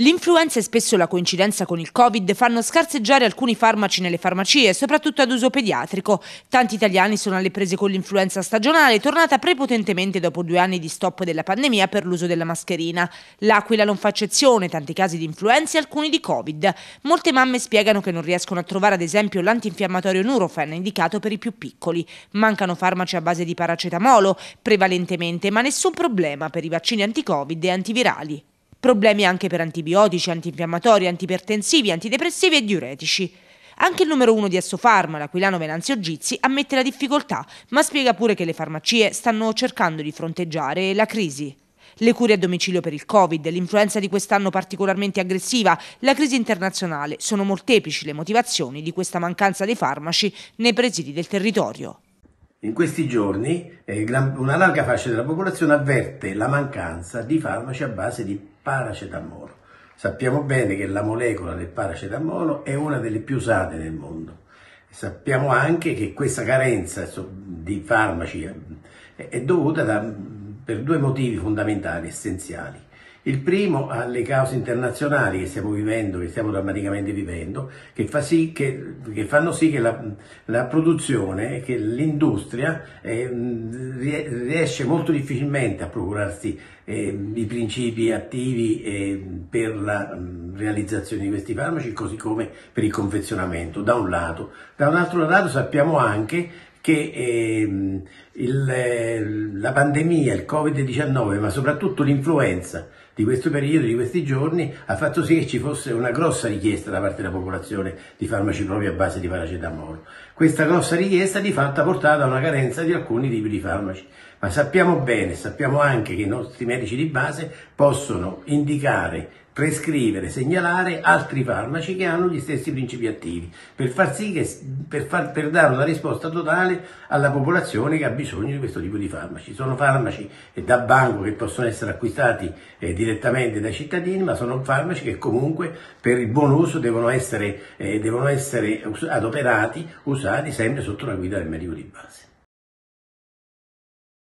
L'influenza e spesso la coincidenza con il Covid fanno scarseggiare alcuni farmaci nelle farmacie, soprattutto ad uso pediatrico. Tanti italiani sono alle prese con l'influenza stagionale, tornata prepotentemente dopo due anni di stop della pandemia per l'uso della mascherina. L'Aquila non fa eccezione, tanti casi di influenza e alcuni di Covid. Molte mamme spiegano che non riescono a trovare ad esempio l'antinfiammatorio Nurofen indicato per i più piccoli. Mancano farmaci a base di paracetamolo, prevalentemente, ma nessun problema per i vaccini anti-Covid e antivirali. Problemi anche per antibiotici, antinfiammatori, antipertensivi, antidepressivi e diuretici. Anche il numero uno di Assofarma, l'Aquilano Venanzio Gizzi, ammette la difficoltà, ma spiega pure che le farmacie stanno cercando di fronteggiare la crisi. Le cure a domicilio per il Covid, l'influenza di quest'anno particolarmente aggressiva, la crisi internazionale sono molteplici le motivazioni di questa mancanza dei farmaci nei presidi del territorio. In questi giorni eh, una larga fascia della popolazione avverte la mancanza di farmaci a base di paracetamolo. Sappiamo bene che la molecola del paracetamolo è una delle più usate nel mondo. Sappiamo anche che questa carenza di farmaci eh, è dovuta da, per due motivi fondamentali, essenziali. Il primo alle eh, cause internazionali che stiamo vivendo, che stiamo drammaticamente vivendo, che, fa sì che, che fanno sì che la, la produzione, che l'industria eh, riesce molto difficilmente a procurarsi eh, i principi attivi eh, per la mh, mm, realizzazione di questi farmaci, così come per il confezionamento, da un lato. Da un altro lato sappiamo anche che ehm, il, eh, la pandemia, il Covid-19, ma soprattutto l'influenza di questo periodo, di questi giorni, ha fatto sì che ci fosse una grossa richiesta da parte della popolazione di farmaci propri a base di paracetamolo. Questa grossa richiesta di fatto ha portato a una carenza di alcuni tipi di farmaci, ma sappiamo bene, sappiamo anche che i nostri medici di base possono indicare prescrivere, segnalare altri farmaci che hanno gli stessi principi attivi, per far sì che, per, far, per dare una risposta totale alla popolazione che ha bisogno bisogno di questo tipo di farmaci. Sono farmaci da banco che possono essere acquistati eh, direttamente dai cittadini, ma sono farmaci che comunque per il buon uso devono essere, eh, devono essere adoperati, usati sempre sotto la guida del medico di base.